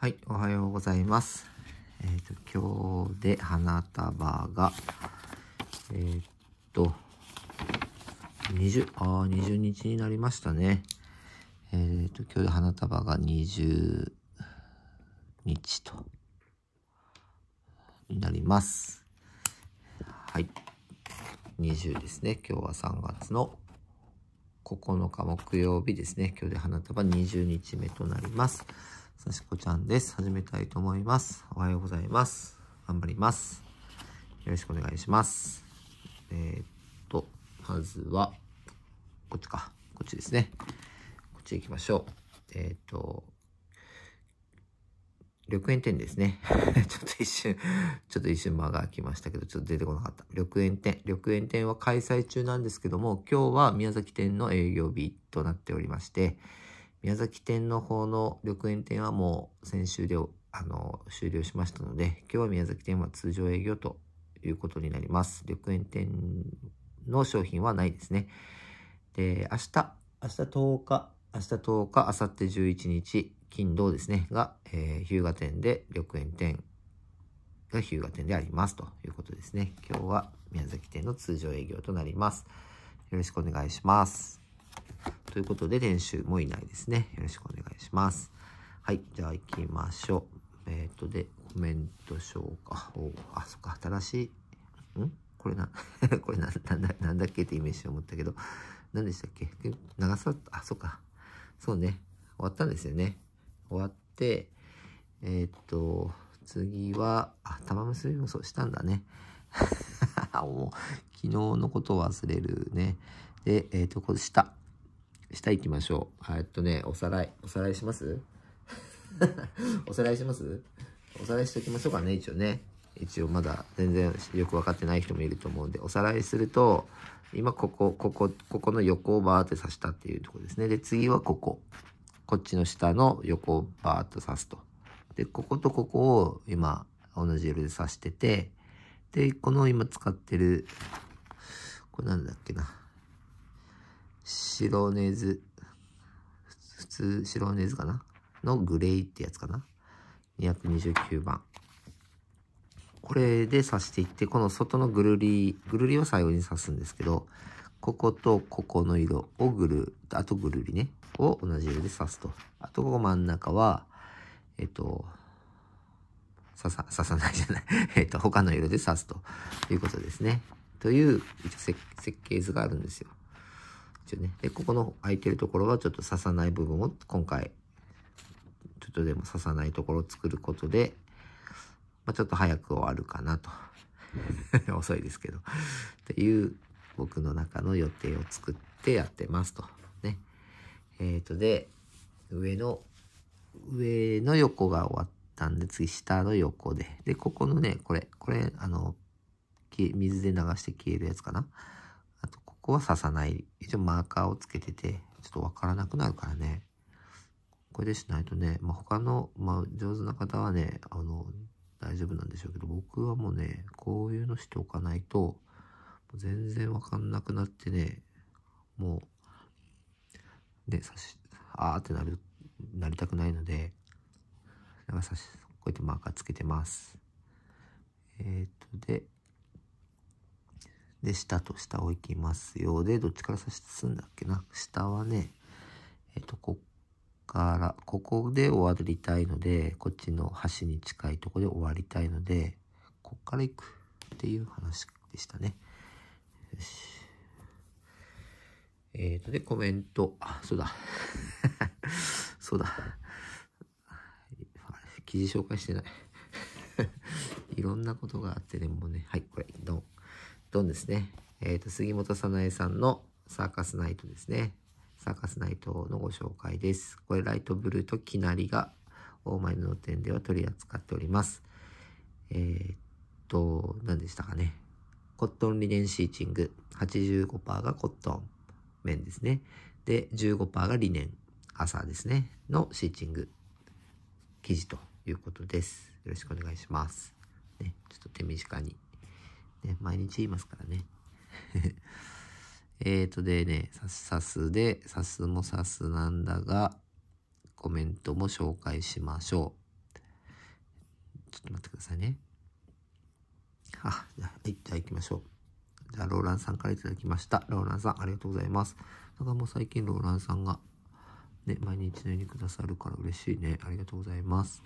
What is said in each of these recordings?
はい、おはようございます。えっ、ー、と、今日で花束が、えっ、と、20、ああ、20日になりましたね。えっ、と、今日で花束が20日と、になります。はい。20ですね。今日は3月の9日木曜日ですね。今日で花束20日目となります。さしこちゃんです。始めたいと思います。おはようございます。頑張ります。よろしくお願いします。えー、っと、まずは、こっちか。こっちですね。こっち行きましょう。えー、っと、緑園店ですね。ちょっと一瞬、ちょっと一瞬間が空きましたけど、ちょっと出てこなかった。緑炎店。緑園店は開催中なんですけども、今日は宮崎店の営業日となっておりまして、宮崎店の方の緑園店はもう先週で、あの、終了しましたので、今日は宮崎店は通常営業ということになります。緑園店の商品はないですね。で、明日、明日10日、明日10日、さって11日、金土ですね、が、えー、日向店で、緑園店が日向店でありますということですね。今日は宮崎店の通常営業となります。よろしくお願いします。ということで、練習もいないですね。よろしくお願いします。はい、じゃあ行きましょう。えっ、ー、と、で、コメント消化。おあ、そっか、新しい。んこれな、これな、なんだ、なんだっけってイメージ思ったけど、何でしたっけ長さ、あ、そっか。そうね。終わったんですよね。終わって、えっ、ー、と、次は、あ、玉結びもそうしたんだね。もう、昨日のことを忘れるね。で、えっ、ー、と、こした。下行きましょう。えっとね、おさらい、おさらいします おさらいしますおさらいしておきましょうかね、一応ね。一応まだ全然よくわかってない人もいると思うんで、おさらいすると、今ここ、ここ、ここの横をバーって刺したっていうとこですね。で、次はここ。こっちの下の横をバーっと刺すと。で、こことここを今同じ色で刺してて、で、この今使ってる、これなんだっけな。白ネズ、普通、白ネズかなのグレイってやつかな ?229 番。これで刺していって、この外のぐるり、ぐるりを最後に刺すんですけど、こことここの色をぐる、あとぐるりね、を同じ色で刺すと。あとここ真ん中は、えっと、刺さ、刺さないじゃない えっと、他の色で刺すということですね。という、一応設計図があるんですよ。ですよね。で、ここの空いてるところはちょっと刺さない部分を今回、ちょっとでも刺さないところを作ることで、まあ、ちょっと早く終わるかなと。遅いですけどって いう僕の中の予定を作ってやってますと。ね。えっ、ー、と、で、上の、上の横が終わったんで、次下の横で。で、ここのね、これ、これ、あの、水で流して消えるやつかな。ここは刺さない。一応マーカーをつけてて、ちょっとわからなくなるからね。これでしないとね、まあ、他の、まあ、上手な方はね、あの、大丈夫なんでしょうけど、僕はもうね、こういうのしておかないと、全然わかんなくなってね、もう、で、刺し、あーってなる、なりたくないので、だか刺し、こうやってマーカーつけてます。えー、っと、で、で、下と下を行きますよ。で、どっちから差し進んだっけな。下はね、えっ、ー、と、こっから、ここで終わりたいので、こっちの端に近いとこで終わりたいので、こっから行くっていう話でしたね。よし。えっ、ー、と、で、コメント。あ、そうだ。そうだ。記事紹介してない いろんなことがあってでもね、はい、これ、ドン。ドンですね。えっ、ー、と、杉本早苗さんのサーカスナイトですね。サーカスナイトのご紹介です。これ、ライトブルーときなりが大前の点では取り扱っております。えっ、と、何でしたかね。コットンリネンシーチング。85%がコットン麺ですね。で、15%がリネン、朝ですね。のシーチング生地ということです。よろしくお願いします。ね、ちょっと手短に。ね、毎日言いますからね。えっとでね、さすさすで、さすもさすなんだが、コメントも紹介しましょう。ちょっと待ってくださいね。あ、じゃあ、はい、じゃあ行きましょう。じゃあ、ローランさんから頂きました。ローランさん、ありがとうございます。なんかもう最近ローランさんが、ね、毎日のようにくださるから嬉しいね。ありがとうございます。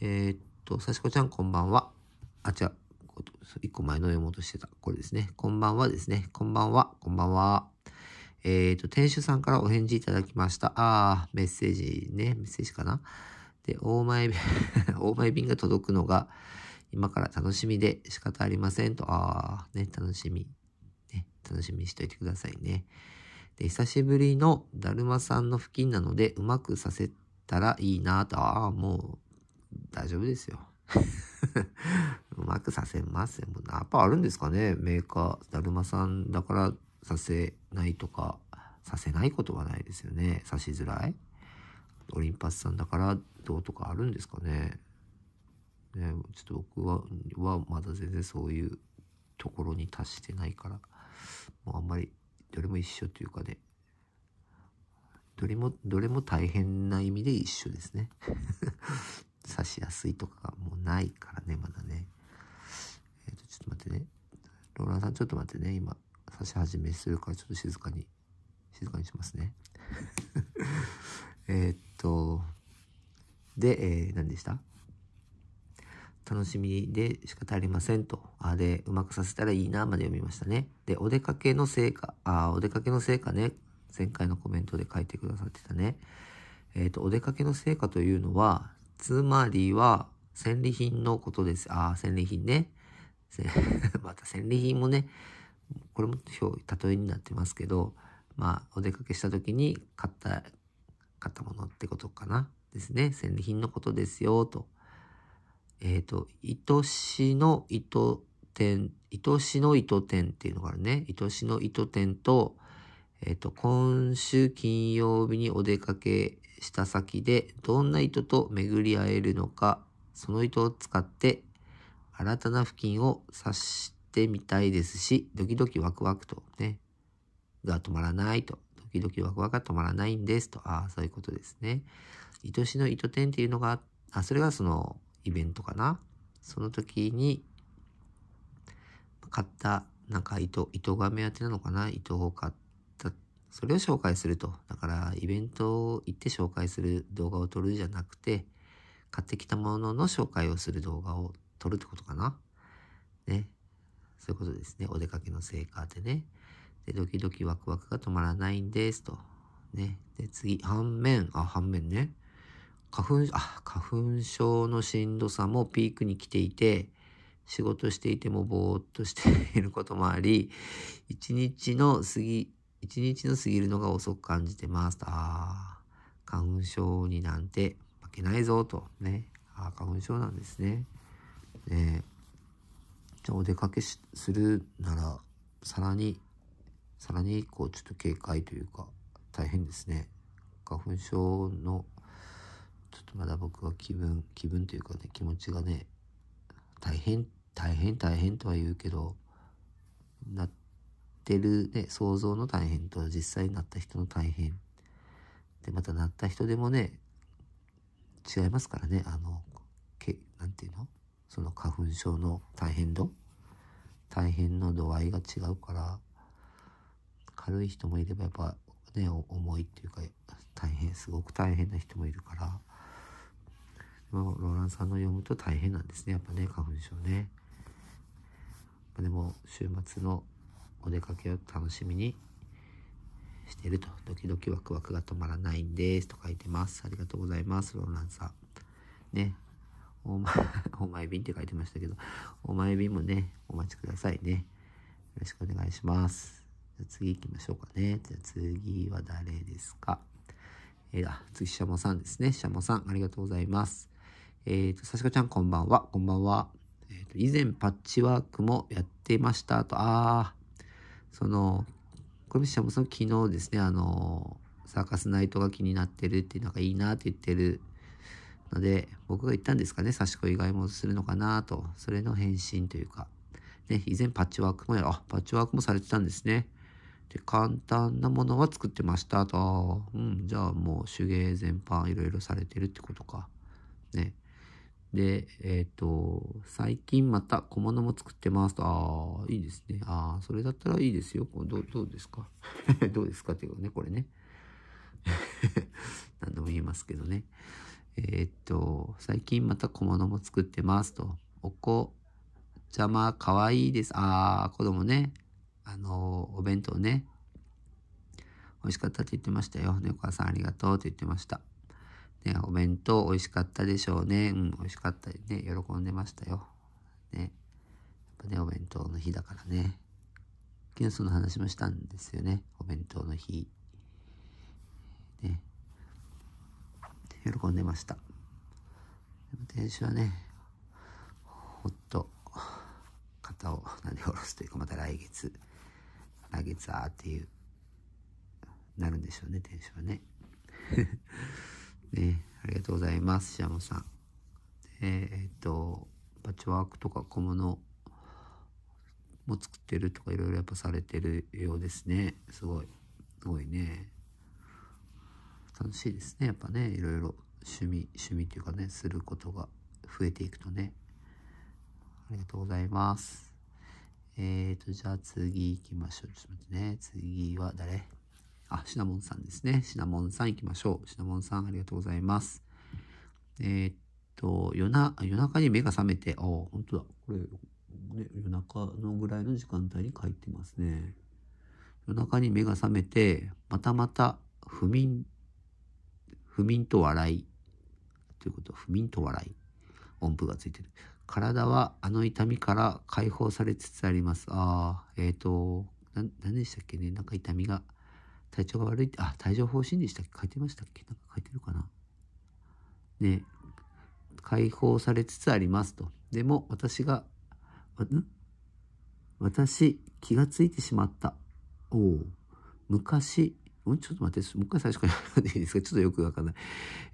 えー、っと、さしこちゃん、こんばんは。あ、違う、こと一個前の読もうとしてた。これですね。こんばんはですね。こんばんは。こんばんは。えっ、ー、と、店主さんからお返事いただきました。あー、メッセージね。メッセージかな。で、大前便、大前便が届くのが、今から楽しみで仕方ありませんと。あー、ね、楽しみ。ね、楽しみにしといてくださいね。で、久しぶりのだるまさんの付近なので、うまくさせたらいいなと。ああ、もう、大丈夫ですよ。うまくさせませんもんな。やっぱあるんですかねメーカー、だるまさんだからさせないとか、させないことはないですよね。さしづらい。オリンパスさんだからどうとかあるんですかね。ねちょっと僕は、はまだ全然そういうところに達してないから、もうあんまりどれも一緒というかね、どれも、どれも大変な意味で一緒ですね。刺しやすいとかがもうないからね、まだね。えっ、ー、と、ちょっと待ってね。ローランさんちょっと待ってね、今、刺し始めするからちょっと静かに、静かにしますね。えっと、で、えー、何でした楽しみで仕方ありませんと。あで、うまくさせたらいいな、まで読みましたね。で、お出かけの成果、あお出かけの成果ね。前回のコメントで書いてくださってたね。えっ、ー、と、お出かけの成果というのは、つまりは、戦利品のことです。ああ、戦利品ね。また戦利品もね、これも例えになってますけど、まあ、お出かけした時に買った、買ったものってことかな。ですね。戦利品のことですよ、と。えっ、ー、と、愛しの糸点、愛しの糸点っていうのがあるね。愛しの糸点と、えっ、ー、と、今週金曜日にお出かけした先でどんな糸と巡り合えるのか、その糸を使って新たな付近を刺してみたいですし、ドキドキワクワクとね、が止まらないと、ドキドキワクワクが止まらないんですと、ああ、そういうことですね。愛しの糸点っていうのが、あ、それがそのイベントかな。その時に買ったなんか糸、糸が目当てなのかな糸を買っそれを紹介すると。だから、イベント行って紹介する動画を撮るじゃなくて、買ってきたものの紹介をする動画を撮るってことかな。ね。そういうことですね。お出かけの成果でね。で、ドキドキワクワクが止まらないんですと。ね。で、次、反面。あ、反面ね。花粉、あ、花粉症のしんどさもピークに来ていて、仕事していてもぼーっとしていることもあり、一日の過ぎ一日の過ぎるのが遅く感じてます。ああ、花粉症になんて負けないぞと。ね。ああ、花粉症なんですね。ねじゃあお出かけするなら、さらに、さらに、こう、ちょっと警戒というか、大変ですね。花粉症の、ちょっとまだ僕は気分、気分というかね、気持ちがね、大変、大変、大変とは言うけど、なって、ってる、ね、想像の大変と実際になった人の大変。で、またなった人でもね、違いますからね、あの、け、なんていうのその花粉症の大変度大変の度合いが違うから、軽い人もいればやっぱね、重いっていうか、大変、すごく大変な人もいるから、でも、ローランさんの読むと大変なんですね、やっぱね、花粉症ね。でも、週末のお出かけを楽しみにしてると、ドキドキワクワクが止まらないんですと書いてます。ありがとうございます、ローランさん。ね。お前、お前瓶って書いてましたけど、お前瓶もね、お待ちくださいね。よろしくお願いします。じゃ次行きましょうかね。じゃ次は誰ですか。えー、あ、次、シャモさんですね。シャモさん、ありがとうございます。えっ、ー、と、さしこちゃん、こんばんは。こんばんは。えっ、ー、と、以前パッチワークもやってましたと、あー、そのコミシもその昨日ですねあのサーカスナイトが気になってるって何かいいなって言ってるので僕が言ったんですかね差し子以外もするのかなとそれの返信というか、ね、以前パッチワークもやあパッチワークもされてたんですねで簡単なものは作ってましたとうんじゃあもう手芸全般いろいろされてるってことかねで、えっ、ー、と、最近また小物も作ってますと、ああ、いいですね。ああ、それだったらいいですよ。どう、どうですか どうですかっていうかね、これね。何度も言いますけどね。えっ、ー、と、最近また小物も作ってますと。お子、邪魔、かわいいです。ああ、子供ね。あのお弁当ね。美味しかったって言ってましたよ。お母さんありがとうって言ってました。ね、お弁当美味しかったでしょうね。うん、美味しかったね。喜んでましたよ。ね。やっぱね、お弁当の日だからね。昨日その話もしたんですよね。お弁当の日。ね。喜んでました。店主はね、ほっと肩をなで下ろすというか、また来月、来月あーっていう、なるんでしょうね、店主はね。ね、ありがとうございます、シャモさん。えー、っと、パッチワークとか小物も作ってるとかいろいろやっぱされてるようですね。すごい。すごいね。楽しいですね。やっぱね、いろいろ趣味、趣味っていうかね、することが増えていくとね。ありがとうございます。えーと、じゃあ次行きましょう。ちょっと待ってね。次は誰あ、シナモンさんですね。シナモンさん行きましょう。シナモンさん、ありがとうございます。えー、っと、夜な、夜中に目が覚めて、あ、本当だ。これ、ね、夜中のぐらいの時間帯に書いてますね。夜中に目が覚めて、またまた不眠、不眠と笑い。ということは、不眠と笑い。音符がついてる。体はあの痛みから解放されつつあります。ああ、えっ、とと、何でしたっけね。なんか痛みが体調が悪いって、あ、体調方針でしたっけ書いてましたっけなんか書いてるかなね、解放されつつありますと。でも私が、ん私、気がついてしまった。おお昔、うんちょっと待って、もう一回最初から読んでいいですかちょっとよくわかんない。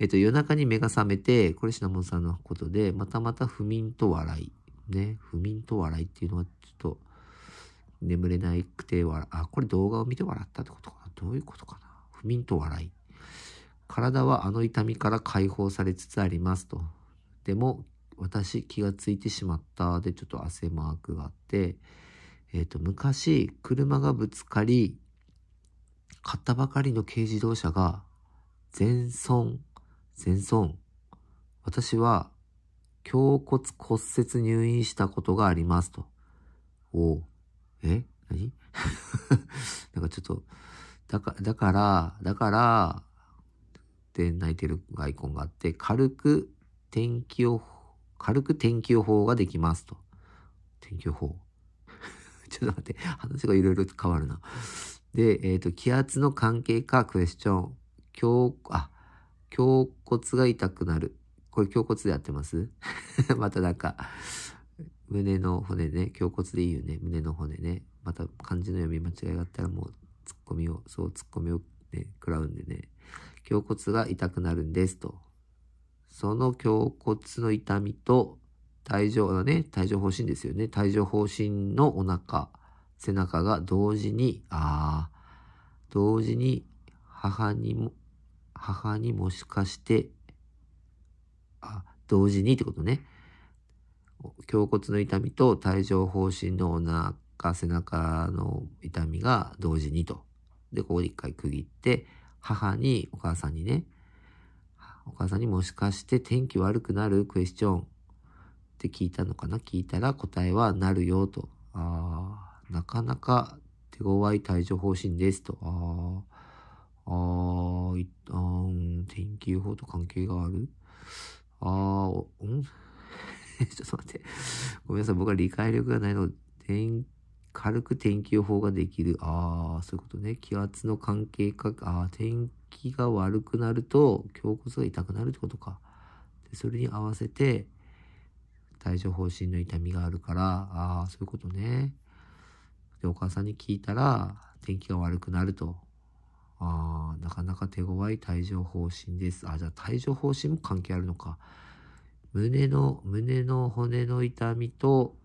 えっと、夜中に目が覚めて、これシナモンさんのことで、またまた不眠と笑い。ね、不眠と笑いっていうのはちょっと、眠れなくて笑、あ、これ動画を見て笑ったってことかどういうことかな不眠と笑い。体はあの痛みから解放されつつありますと。でも、私気がついてしまったでちょっと汗マークがあって、えっ、ー、と、昔車がぶつかり、買ったばかりの軽自動車が全損、全損。私は胸骨骨折入院したことがありますと。おえ何 なんかちょっとだか、だから、だから、で泣いてるアイコンがあって、軽く天気予報、軽く天気予報ができますと。天気予報。ちょっと待って、話がいろいろ変わるな。で、えっ、ー、と、気圧の関係かクエスチョン。胸、あ、胸骨が痛くなる。これ胸骨でやってます またなんか、胸の骨ね、胸骨でいいよね。胸の骨ね。また漢字の読み間違いがあったらもうコミを、そうツッコミをね、食らうんでね、胸骨が痛くなるんですと。その胸骨の痛みと、体状だね、帯状方針ですよね。帯状方針のお腹、背中が同時に、ああ、同時に母にも、母にもしかして、あ、同時にってことね。胸骨の痛みと帯状方針のお腹、背中の痛みが同時にと。で、ここで一回区切って、母に、お母さんにね、お母さんにもしかして天気悪くなるクエスチョンって聞いたのかな聞いたら答えはなるよと。ああ、なかなか手強い対処方針ですと。ああ、あー、あ天気予報と関係があるあー、うん ちょっと待って。ごめんなさい。僕は理解力がないので、軽く天気予報ができる。ああ、そういうことね。気圧の関係か、ああ、天気が悪くなると、胸骨が痛くなるってことか。でそれに合わせて、対処方針の痛みがあるから、ああ、そういうことね。で、お母さんに聞いたら、天気が悪くなると。ああ、なかなか手強い帯状疱疹です。あ、じゃあ帯状疱疹も関係あるのか。胸の、胸の骨の痛みと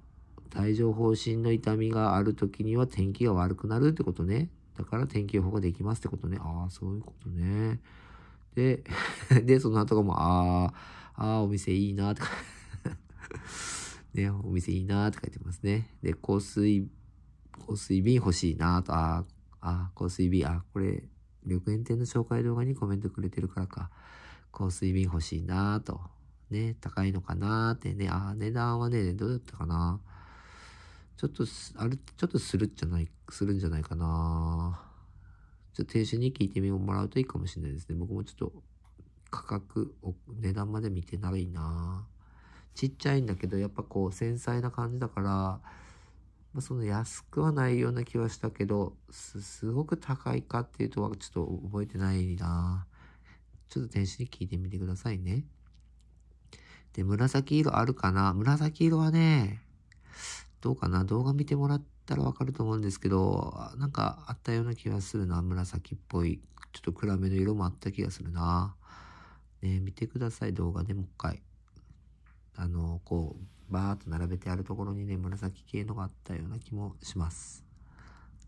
帯状疱疹の痛みがある時には天気が悪くなるってことね。だから天気予報ができますってことね。ああ、そういうことね。で、で、その後もああ、ああ、お店いいな、と かね、お店いいな、って書いてますね。で、香水、香水瓶欲しいな、と、ああ、あ香水瓶、あこれ、緑園店の紹介動画にコメントくれてるからか。香水瓶欲しいな、と。ね、高いのかな、ってね、ああ、値段はね、どうだったかな。ちょっと、あれ、ちょっとするじゃない、するんじゃないかなちょっと店主に聞いてもらうといいかもしれないですね。僕もちょっと価格、値段まで見てないなちっちゃいんだけど、やっぱこう繊細な感じだから、まあ、その安くはないような気はしたけど、す、ごく高いかっていうとはちょっと覚えてないなちょっと店主に聞いてみてくださいね。で、紫色あるかな紫色はね、どうかな動画見てもらったらわかると思うんですけど、なんかあったような気がするな。紫っぽい。ちょっと暗めの色もあった気がするな。ね、見てください、動画で、もう一回。あの、こう、バーっと並べてあるところにね、紫系のがあったような気もします。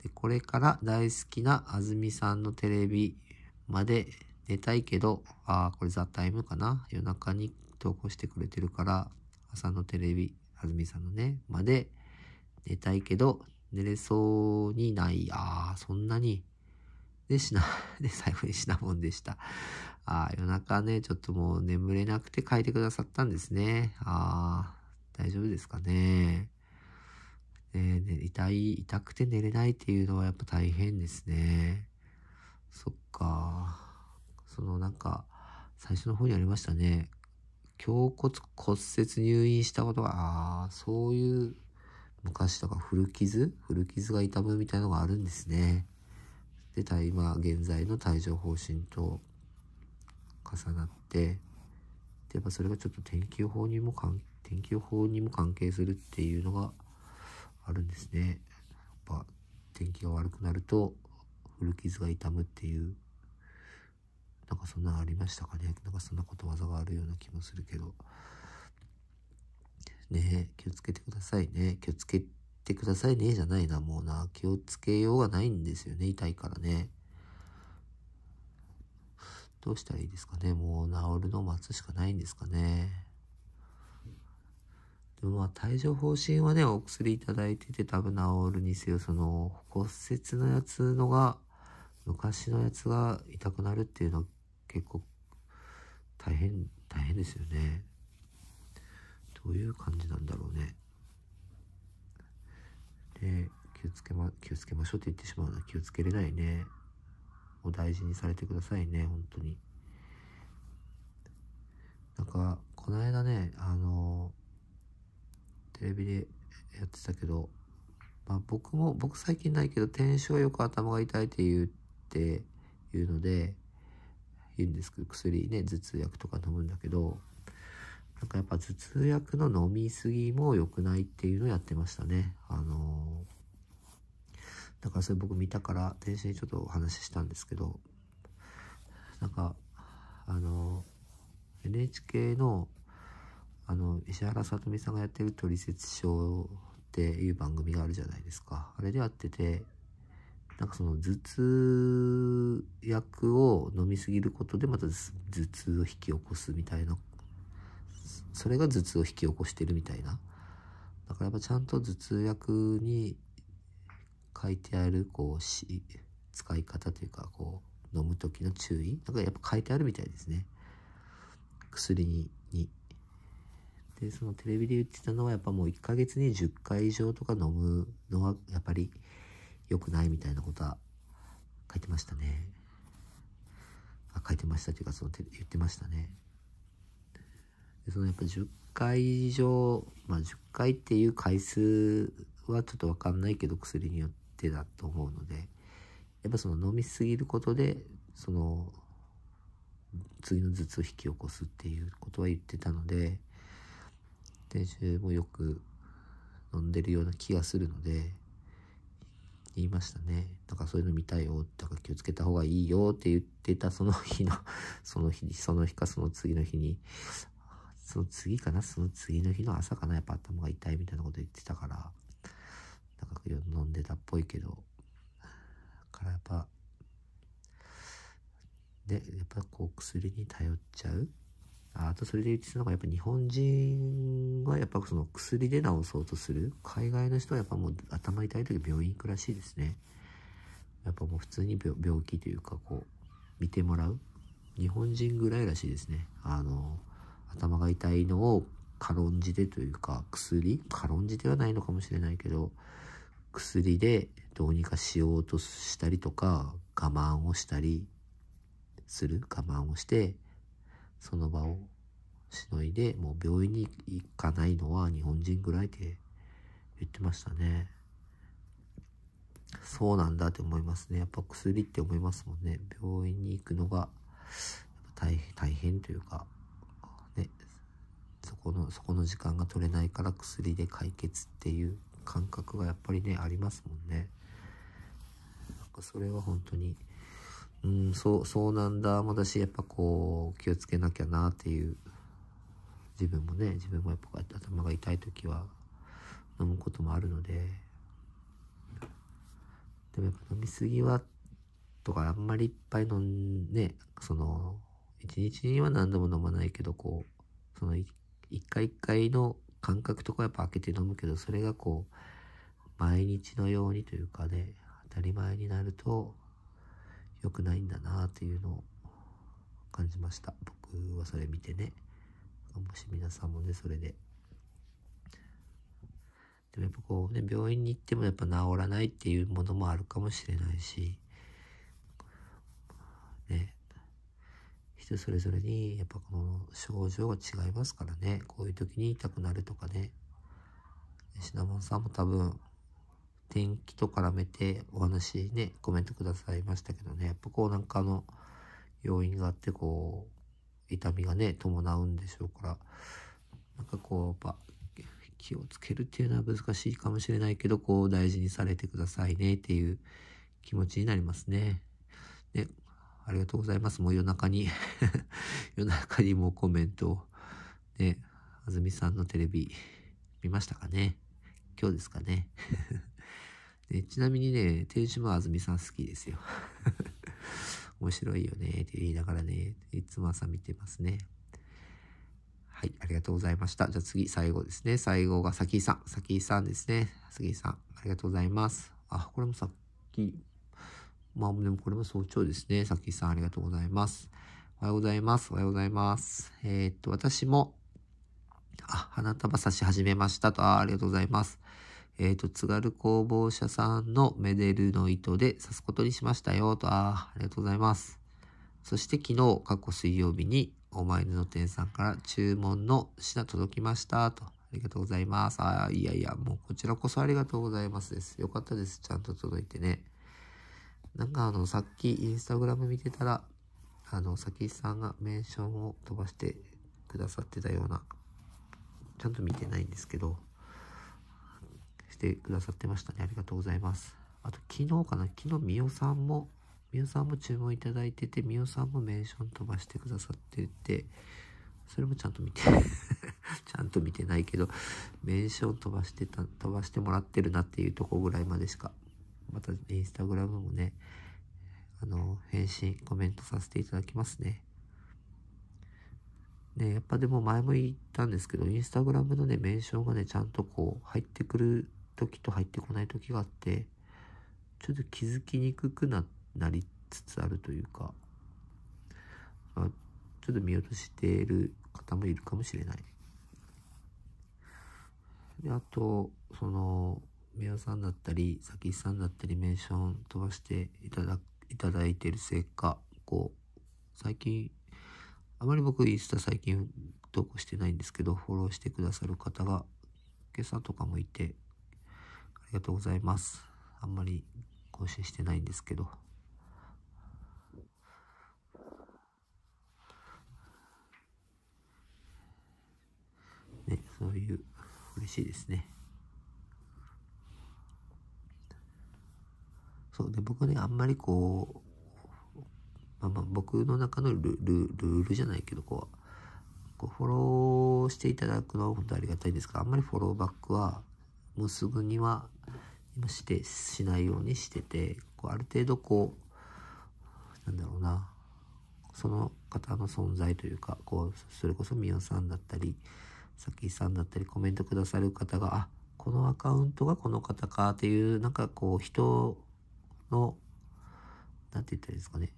で、これから大好きなあずみさんのテレビまで寝たいけど、ああ、これザ・タイムかな夜中に投稿してくれてるから、朝のテレビ、あずみさんのね、まで寝たいけど、寝れそうにない。ああ、そんなに。で、しな、で、最後にシナモンでした。ああ、夜中ね、ちょっともう眠れなくて書いてくださったんですね。ああ、大丈夫ですかね。ねね痛い、痛くて寝れないっていうのはやっぱ大変ですね。そっか。そのなんか、最初の方にありましたね。胸骨骨折入院したことが、ああ、そういう昔とか古傷古傷が痛むみたいのがあるんですね。で、今現在の帯状疱疹と重なって、で、やっぱそれがちょっと天気予報にも関天気予報にも関係するっていうのがあるんですね。やっぱ天気が悪くなると古傷が痛むっていう、なんかそんなありましたかね。なんかそんなことわざがあるような気もするけど。ね気をつけてくださいね。気をつけてくださいね。じゃないな、もうな。気をつけようがないんですよね。痛いからね。どうしたらいいですかね。もう治るのを待つしかないんですかね。でもまあ帯状疱疹はね、お薬いただいてて多分治るにせよ、その骨折のやつのが、昔のやつが痛くなるっていうのは結構大変、大変ですよね。どういう感じなんだろうね。で、気をつけま、気をつけましょうって言ってしまうのは気をつけれないね。お大事にされてくださいね、本当に。なんか、この間ね、あの、テレビでやってたけど、まあ僕も、僕最近ないけど、天使はよく頭が痛いって言うっていうので、言うんですけど、薬ね、頭痛薬とか飲むんだけど、なんかやっぱ頭痛薬の飲みすぎも良くないっていうのをやってましたね。あのー、だからそれ僕見たから、電車にちょっとお話ししたんですけど、なんか、あのー、NHK の、あの、石原さとみさんがやってるトリセツショーっていう番組があるじゃないですか。あれでやってて、なんかその頭痛薬を飲みすぎることでまた頭痛を引き起こすみたいなそれが頭痛を引き起こしてるみたいな。だからやっぱちゃんと頭痛薬に書いてある、こう、し、使い方というか、こう、飲む時の注意。だかかやっぱ書いてあるみたいですね。薬に。にで、そのテレビで言ってたのは、やっぱもう1ヶ月に10回以上とか飲むのは、やっぱり良くないみたいなことは書いてましたね。あ、書いてましたというか、その、言ってましたね。でそのやっぱ10回以上、まあ、10回っていう回数はちょっと分かんないけど薬によってだと思うのでやっぱその飲みすぎることでその次の頭痛を引き起こすっていうことは言ってたので先週もよく飲んでるような気がするので言いましたねだからそういうの見たいよだから気をつけた方がいいよって言ってたその日のその日その日かその次の日にその次かな、その次の日の朝かな、やっぱ頭が痛いみたいなこと言ってたから、なんか飲んでたっぽいけど、からやっぱ、で、やっぱこう薬に頼っちゃう。あとそれで言ってたのが、やっぱ日本人はやっぱその薬で治そうとする。海外の人はやっぱもう頭痛い時病院行くらしいですね。やっぱもう普通に病気というかこう、見てもらう。日本人ぐらいらしいですね。あの、頭が痛いのを軽んじてというか薬軽んじてはないのかもしれないけど薬でどうにかしようとしたりとか我慢をしたりする我慢をしてその場をしのいでもう病院に行かないのは日本人ぐらいで言ってましたねそうなんだって思いますねやっぱ薬って思いますもんね病院に行くのが大変というかね、そこの、そこの時間が取れないから薬で解決っていう感覚がやっぱりね、ありますもんね。なんかそれは本当に、うん、そう、そうなんだ。私、やっぱこう、気をつけなきゃなっていう、自分もね、自分もやっぱ頭が痛い時は、飲むこともあるので、でもやっぱ飲みすぎは、とか、あんまりいっぱい飲んね、その、一日には何度も飲まないけど、こう、その一回一回の感覚とかやっぱ開けて飲むけど、それがこう、毎日のようにというかね、当たり前になると良くないんだなっていうのを感じました。僕はそれ見てね。もし皆さんもね、それで。でもやっぱこうね、病院に行ってもやっぱ治らないっていうものもあるかもしれないし、人それぞれにやっぱこの症状が違いますからねこういう時に痛くなるとかねシナモンさんも多分天気と絡めてお話ねコメントくださいましたけどねやっぱこうなんかあの要因があってこう痛みがね伴うんでしょうからなんかこうやっぱ気をつけるっていうのは難しいかもしれないけどこう大事にされてくださいねっていう気持ちになりますね。でありがとうございます。もう夜中に 夜中にもうコメントを。ね、あずみさんのテレビ見ましたかね今日ですかねで ちなみにね、天使もあずみさん好きですよ。面白いよねって言いながらね、いつも朝見てますね。はい、ありがとうございました。じゃあ次、最後ですね。最後がさきさん。さきさんですね。さきさん、ありがとうございます。あ、これもさっきまあ、でもこれも早朝ですね。さっきさんありがとうございます。おはようございます。おはようございます。えー、っと、私も、あ、花束差し始めましたと、あありがとうございます。えー、っと、津軽工房社さんのメデルの糸で刺すことにしましたよと、ああ、ありがとうございます。そして昨日、過去水曜日に、お前の店さんから注文の品届きましたと、ありがとうございます。ああ、いやいや、もうこちらこそありがとうございますです。よかったです。ちゃんと届いてね。なんかあの、さっきインスタグラム見てたら、あの、さきさんがメンションを飛ばしてくださってたような、ちゃんと見てないんですけど、してくださってましたね。ありがとうございます。あと、昨日かな昨日、みおさんも、みおさんも注文いただいてて、みおさんもメンション飛ばしてくださってて、それもちゃんと見て ちゃんと見てないけど、メンション飛ばしてた、飛ばしてもらってるなっていうとこぐらいまでしかまたインスタグラムもね、あの、返信、コメントさせていただきますね。ね、やっぱでも前も言ったんですけど、インスタグラムのね、メンションがね、ちゃんとこう、入ってくる時と入ってこない時があって、ちょっと気づきにくくな、なりつつあるというか、まあ、ちょっと見落としている方もいるかもしれない。で、あと、その、メさんだったり、サキさんだったり、メンション飛ばしていただ、いただいてるせいか、こう、最近、あまり僕、インスタ最近投稿してないんですけど、フォローしてくださる方が、今朝とかもいて、ありがとうございます。あんまり更新してないんですけど。ね、そういう、嬉しいですね。そうで、僕はね、あんまりこう、まあまあ僕の中のルルルールじゃないけど、こう、こうフォローしていただくのは本当ありがたいんですが、あんまりフォローバックは、もうすぐには、今して、しないようにしてて、こうある程度こう、なんだろうな、その方の存在というか、こう、それこそみおさんだったり、さきさんだったり、コメントくださる方が、あ、このアカウントがこの方かっていう、なんかこう、人の、なんて言ったらいいですかね。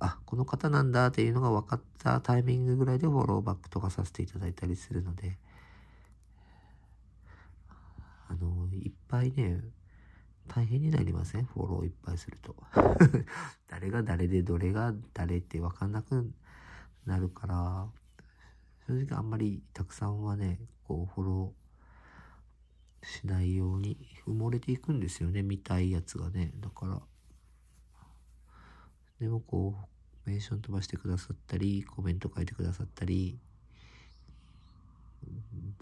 あ、この方なんだっていうのが分かったタイミングぐらいでフォローバックとかさせていただいたりするので、あの、いっぱいね、大変になりませんフォローいっぱいすると。誰が誰でどれが誰って分かんなくなるから、正直あんまりたくさんはね、こうフォロー、しないように埋もれていくんですよね見たいやつがねだからでもこうメンション飛ばしてくださったりコメント書いてくださったり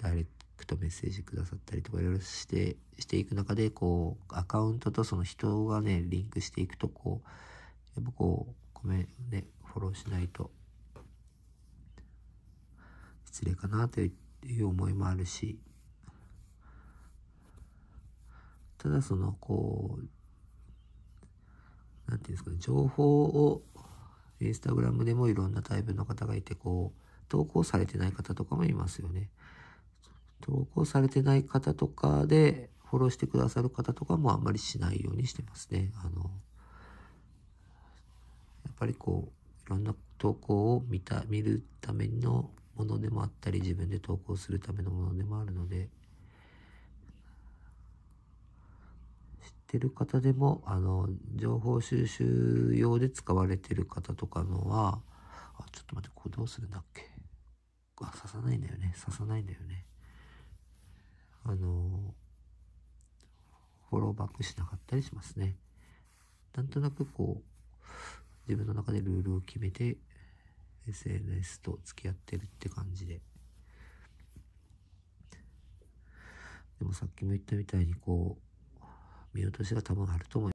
ダイレクトメッセージくださったりとかいろいろしてしていく中でこうアカウントとその人がねリンクしていくとこうやっぱこうめんねフォローしないと失礼かなという思いもあるしただその、こう、なんていうんですかね、情報を、インスタグラムでもいろんなタイプの方がいて、こう、投稿されてない方とかもいますよね。投稿されてない方とかで、フォローしてくださる方とかもあんまりしないようにしてますね。あの、やっぱりこう、いろんな投稿を見た、見るためのものでもあったり、自分で投稿するためのものでもあるので、ってる方でも、あの、情報収集用で使われてる方とかのは、あ、ちょっと待って、これどうするんだっけ。あ、刺さないんだよね。刺さないんだよね。あの、フォローバックしなかったりしますね。なんとなくこう、自分の中でルールを決めて、SNS と付き合ってるって感じで。でもさっきも言ったみたいにこう、見落としが多分あると思います。